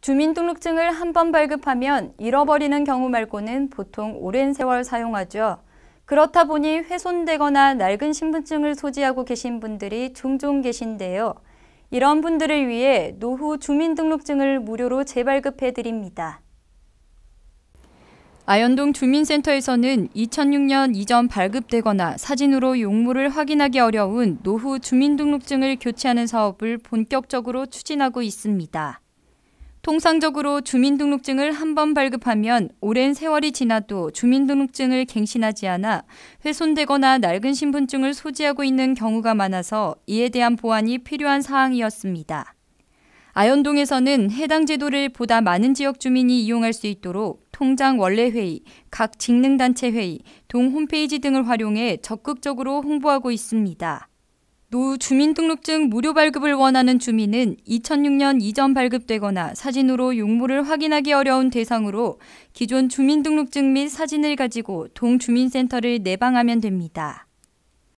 주민등록증을 한 번 발급하면 잃어버리는 경우 말고는 보통 오랜 세월 사용하죠. 그렇다 보니 훼손되거나 낡은 신분증을 소지하고 계신 분들이 종종 계신데요. 이런 분들을 위해 노후 주민등록증을 무료로 재발급해 드립니다. 아현동 주민센터에서는 2006년 이전 발급되거나 사진으로 용무를 확인하기 어려운 노후 주민등록증을 교체하는 사업을 본격적으로 추진하고 있습니다. 통상적으로 주민등록증을 한 번 발급하면 오랜 세월이 지나도 주민등록증을 갱신하지 않아 훼손되거나 낡은 신분증을 소지하고 있는 경우가 많아서 이에 대한 보완이 필요한 사항이었습니다. 아현동에서는 해당 제도를 보다 많은 지역 주민이 이용할 수 있도록 통장 원래 회의, 각 직능단체 회의, 동 홈페이지 등을 활용해 적극적으로 홍보하고 있습니다. 노 주민등록증 무료 발급을 원하는 주민은 2006년 이전 발급되거나 사진으로 용모를 확인하기 어려운 대상으로 기존 주민등록증 및 사진을 가지고 동주민센터를 내방하면 됩니다.